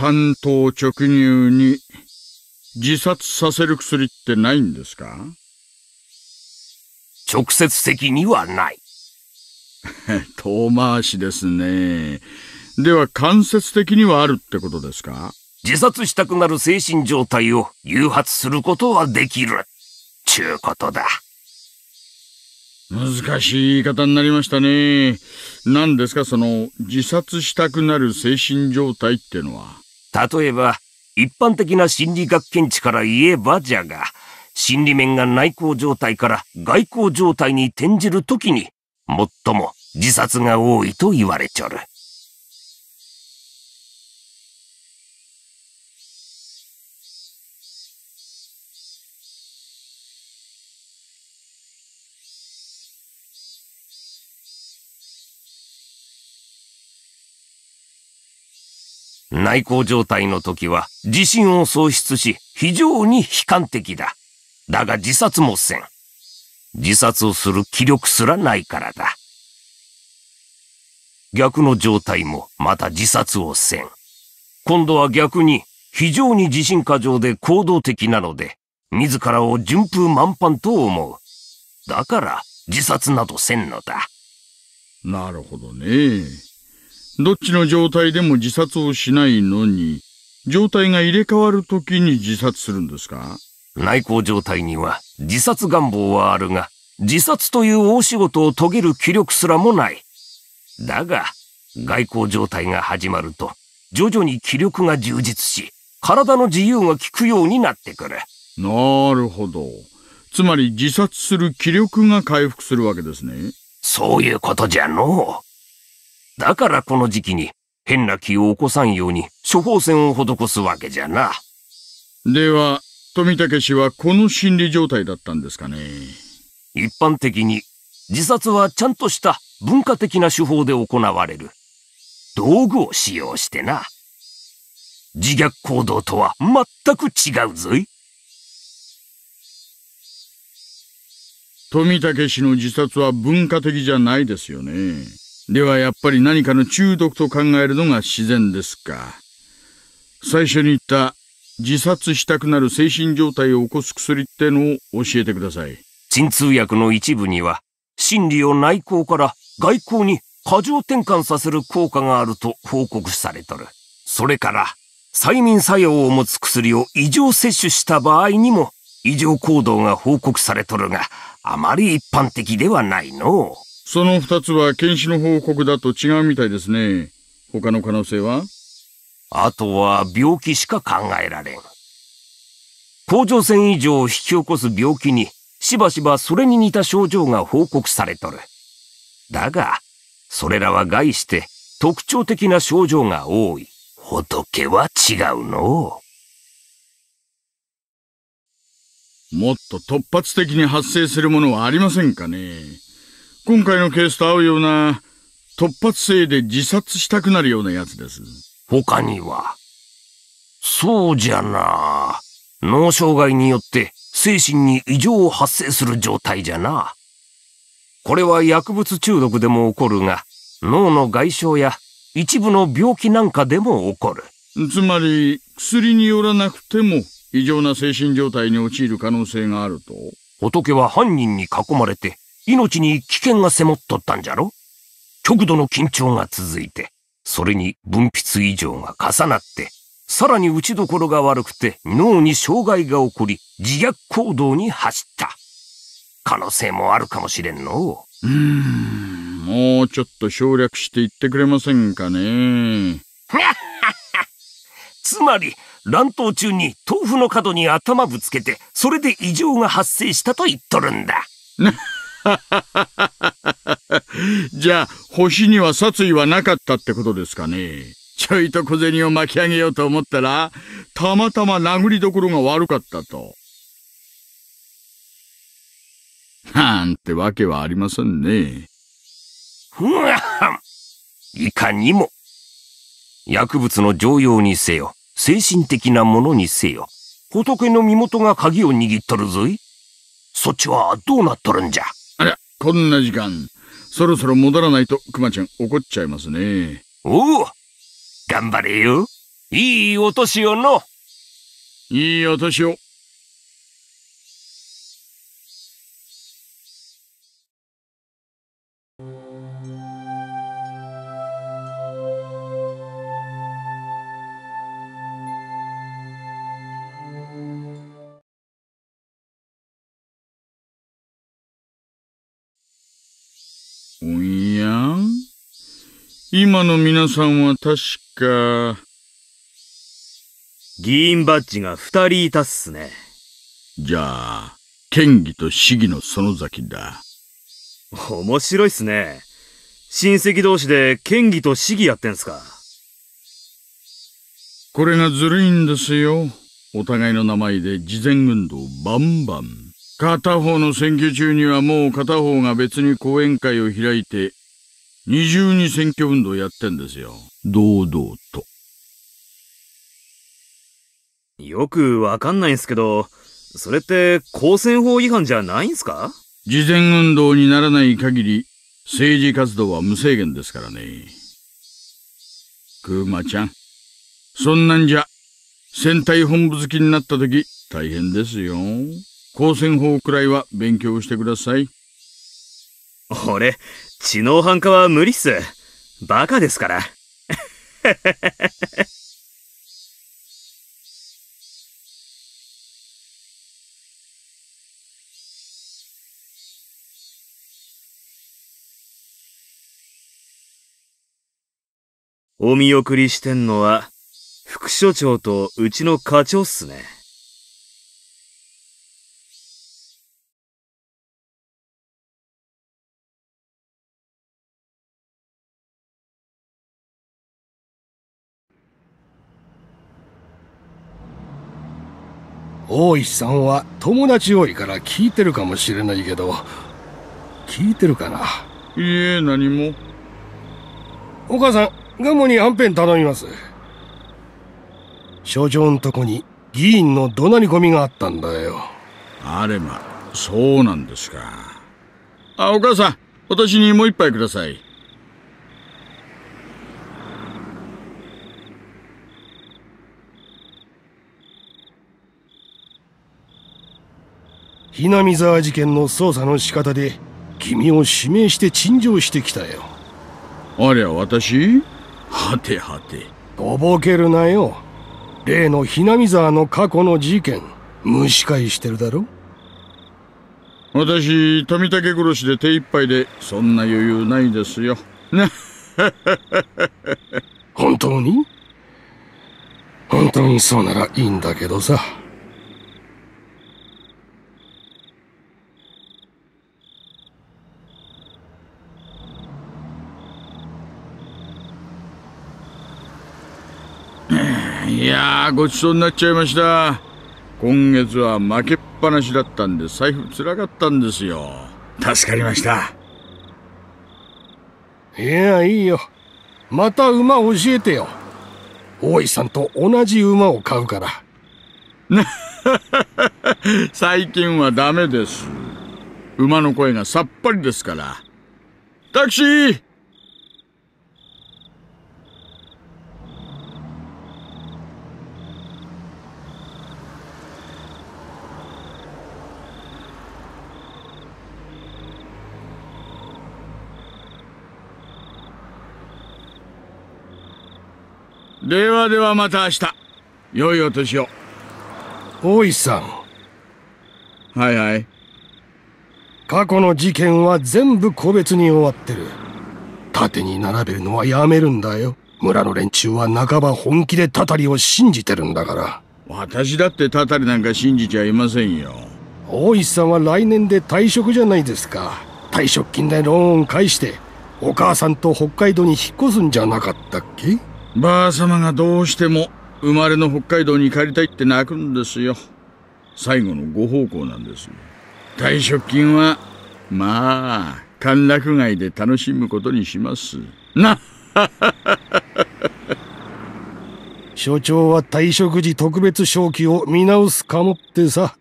単刀直入に自殺させる薬ってないんですか直接的にはない。遠回しですね。では間接的にはあるってことですか自殺したくなる精神状態を誘発することはできる。ちゅうことだ。難しい言い方になりましたね。何ですかその自殺したくなる精神状態ってのは。例えば、一般的な心理学検知から言えばじゃが、心理面が内向状態から外向状態に転じるときに、最も自殺が多いと言われちょる。内向状態の時は自信を喪失し非常に悲観的だ。だが自殺もせん。自殺をする気力すらないからだ。逆の状態もまた自殺をせん。今度は逆に非常に自信過剰で行動的なので、自らを順風満帆と思う。だから自殺などせんのだ。なるほどね。どっちの状態でも自殺をしないのに、状態が入れ替わる時に自殺するんですか内向状態には自殺願望はあるが、自殺という大仕事を遂げる気力すらもない。だが、外交状態が始まると、徐々に気力が充実し、体の自由が利くようになってくる。なるほど。つまり自殺する気力が回復するわけですね。そういうことじゃのう。だからこの時期に変な気を起こさんように処方箋を施すわけじゃな。では、富武氏はこの心理状態だったんですかね。一般的に自殺はちゃんとした文化的な手法で行われる。道具を使用してな。自虐行動とは全く違うぞい。富武氏の自殺は文化的じゃないですよね。ではやっぱり何かの中毒と考えるのが自然ですか。最初に言った自殺したくなる精神状態を起こす薬ってのを教えてください。鎮痛薬の一部には、心理を内向から外向に過剰転換させる効果があると報告されとる。それから、催眠作用を持つ薬を異常摂取した場合にも異常行動が報告されとるが、あまり一般的ではないのう。その二つは検視の報告だと違うみたいですね。他の可能性はあとは病気しか考えられん。甲状腺異常を引き起こす病気に、しばしばそれに似た症状が報告されとる。だが、それらは概して特徴的な症状が多い。仏は違うのもっと突発的に発生するものはありませんかね今回のケースと合うような、突発性で自殺したくなるようなやつです。他にはそうじゃな。脳障害によって精神に異常を発生する状態じゃな。これは薬物中毒でも起こるが、脳の外傷や一部の病気なんかでも起こる。つまり、薬によらなくても異常な精神状態に陥る可能性があると。仏は犯人に囲まれて命に危険が迫っとったんじゃろ極度の緊張が続いて、それに分泌異常が重なって、さらに打ちどころが悪くて脳に障害が起こり、自虐行動に走った。可能性もあるかもしれんの。うーん、もうちょっと省略して言ってくれませんかね。つまり、乱闘中に豆腐の角に頭ぶつけて、それで異常が発生したと言っとるんだ。じゃあ、星には殺意はなかったってことですかね。ちょいと小銭を巻き上げようと思ったら、たまたま殴りどころが悪かったと。なんてわけはありませんね。ふわはんいかにも。薬物の常用にせよ、精神的なものにせよ、仏の身元が鍵を握っとるぞい。そっちはどうなっとるんじゃこんな時間。そろそろ戻らないと、クマちゃん怒っちゃいますね。おお頑張れよ。いいお年をの。いいお年を。今の皆さんは確か、議員バッジが二人いたっすね。じゃあ、県議と市議のその先だ。面白いっすね。親戚同士で県議と市議やってんすか。これがずるいんですよ。お互いの名前で事前運動バンバン。片方の選挙中にはもう片方が別に講演会を開いて二重に選挙運動やってんですよ。堂々と。よくわかんないんすけど、それって公選法違反じゃないんすか事前運動にならない限り、政治活動は無制限ですからね。クーマちゃん、そんなんじゃ、戦隊本部好きになった時、大変ですよ。公選法くらいは勉強してください。俺、知能犯科は無理っす。バカですから。お見送りしてんのは、副所長とうちの課長っすね。大石さんは友達多いから聞いてるかもしれないけど聞いてるかないいえ何もお母さんガモにアンペン頼みます所長んとこに議員の怒鳴り込みがあったんだよあれまそうなんですかあお母さん私にもう一杯ください雛見沢事件の捜査の仕方で君を指名して陳情してきたよありゃ私はてはてとぼけるなよ例の雛見沢の過去の事件蒸し返してるだろ私富武殺しで手一杯でそんな余裕ないですよ本当に本当にそうならいいんだけどさ。ごちそうになっちゃいました今月は負けっぱなしだったんで財布つらかったんですよ助かりましたいやいいよまた馬教えてよ大井さんと同じ馬を買うから 最近はダメです馬の声がさっぱりですからタクシーではではまた明日。良いお年を。大石さん。はいはい。過去の事件は全部個別に終わってる。縦に並べるのはやめるんだよ。村の連中は半ば本気でたたりを信じてるんだから。私だってたたりなんか信じちゃいませんよ。大石さんは来年で退職じゃないですか。退職金でローン返して、お母さんと北海道に引っ越すんじゃなかったっけばあ様がどうしても生まれの北海道に帰りたいって泣くんですよ。最後のご奉公なんですよ。退職金は、まあ、歓楽街で楽しむことにします。な所長は退職時特別賞金を見直すかもってさ。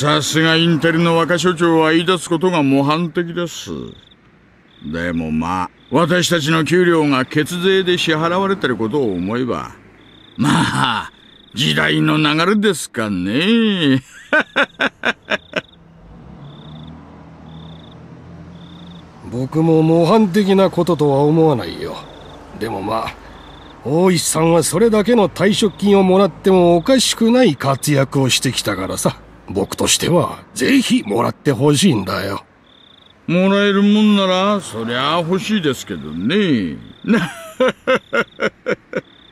さすがインテルの若所長は言い出すことが模範的です。でもまあ、私たちの給料が血税で支払われてることを思えば、まあ、時代の流れですかね。僕も模範的なこととは思わないよ。でもまあ、大石さんはそれだけの退職金をもらってもおかしくない活躍をしてきたからさ。僕としてはぜひもらってほしいんだよもらえるもんならそりゃ欲しいですけどね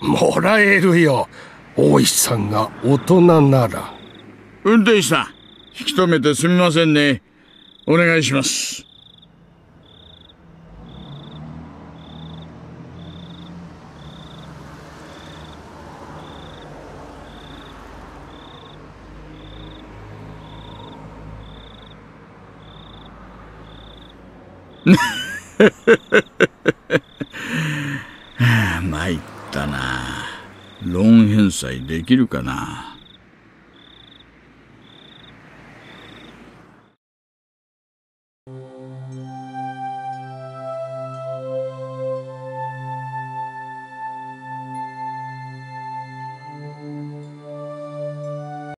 もらえるよ大石さんが大人なら運転手さん引き止めてすみませんねお願いしますはあ、参ったな。ローン返済できるかな。